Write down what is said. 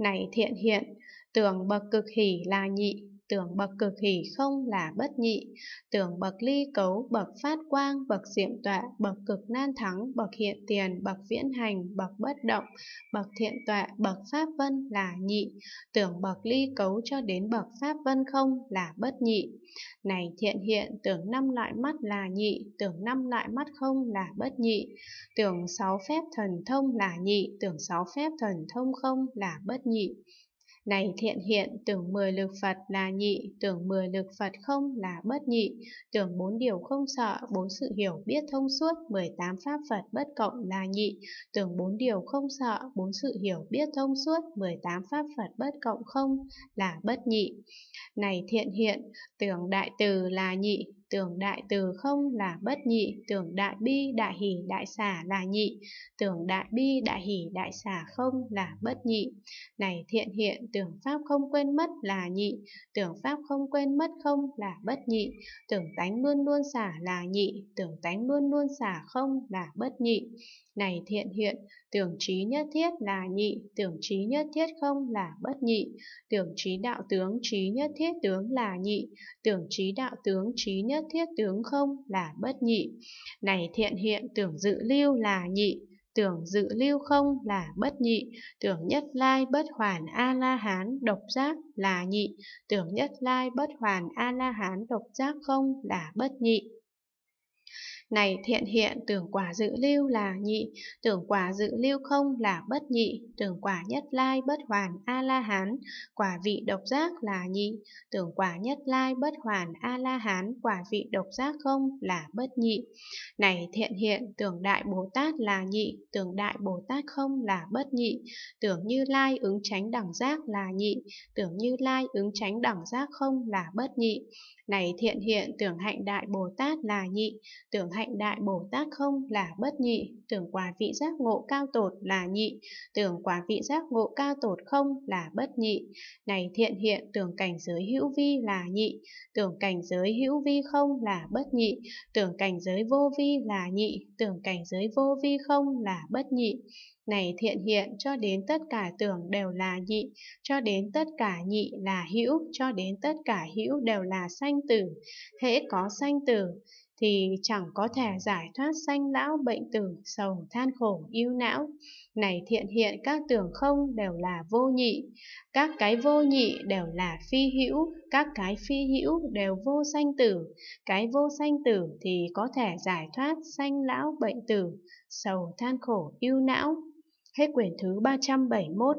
này thiện hiện, tưởng bậc cực hỷ là nhị, tưởng bậc cực hỷ không là bất nhị, tưởng bậc ly cấu, bậc phát quang, bậc diệm tọa, bậc cực nan thắng, bậc hiện tiền, bậc viễn hành, bậc bất động, bậc thiện tọa, bậc pháp vân là nhị, tưởng bậc ly cấu cho đến bậc pháp vân không là bất nhị. Này thiện hiện, tưởng năm loại mắt là nhị, tưởng năm loại mắt không là bất nhị, tưởng sáu phép thần thông là nhị, tưởng sáu phép thần thông không là bất nhị. Này thiện hiện, tưởng mười lực Phật là nhị, tưởng mười lực Phật không là bất nhị, tưởng bốn điều không sợ, bốn sự hiểu biết thông suốt, mười tám pháp Phật bất cộng là nhị, tưởng bốn điều không sợ, bốn sự hiểu biết thông suốt, mười tám pháp Phật bất cộng không là bất nhị. Này thiện hiện, tưởng đại từ là nhị, tưởng đại từ không là bất nhị, tưởng đại bi đại hỷ đại xả là nhị, tưởng đại bi đại hỷ đại xả không là bất nhị. Này thiện hiện, tưởng pháp không quên mất là nhị, tưởng pháp không quên mất không là bất nhị, tưởng tánh luôn luôn xả là nhị, tưởng tánh luôn luôn xả không là bất nhị. Này thiện hiện, tưởng trí nhất thiết là nhị, tưởng trí nhất thiết không là bất nhị, tưởng trí đạo tướng trí nhất thiết tướng là nhị, tưởng trí đạo tướng trí nhất nhất thiết tướng không là bất nhị. Này thiện hiện tưởng dự lưu là nhị, tưởng dự lưu không là bất nhị, tưởng nhất lai bất hoàn A-la-hán độc giác là nhị, tưởng nhất lai bất hoàn A-la-hán độc giác không là bất nhị. Này thiện hiện tưởng quả dự lưu là nhị, tưởng quả dự lưu không là bất nhị, tưởng quả nhất lai bất hoàn A-la-hán, quả vị độc giác là nhị, tưởng quả nhất lai bất hoàn A-la-hán, quả vị độc giác không là bất nhị. Này thiện hiện tưởng đại Bồ Tát là nhị, tưởng đại Bồ Tát không là bất nhị, tưởng như lai ứng tránh đẳng giác là nhị, tưởng như lai ứng tránh đẳng giác không là bất nhị. Này thiện hiện tưởng hạnh đại Bồ Tát là nhị, tưởng hạnh hạnh đại Bồ Tát không là bất nhị, tưởng quả vị giác ngộ cao tột là nhị, tưởng quả vị giác ngộ cao tột không là bất nhị. Này thiện hiện tưởng cảnh giới hữu vi là nhị, tưởng cảnh giới hữu vi không là bất nhị, tưởng cảnh giới vô vi là nhị, tưởng cảnh giới vô vi không là bất nhị. Này thiện hiện cho đến tất cả tưởng đều là nhị, cho đến tất cả nhị là hữu, cho đến tất cả hữu đều là sanh tử, hễ có sanh tử, thì chẳng có thể giải thoát sanh lão bệnh tử, sầu than khổ, yêu não. Này thiện hiện các tưởng không đều là vô nhị, các cái vô nhị đều là phi hữu, các cái phi hữu đều vô sanh tử, cái vô sanh tử thì có thể giải thoát sanh lão bệnh tử, sầu than khổ, yêu não. Hết quyển thứ 371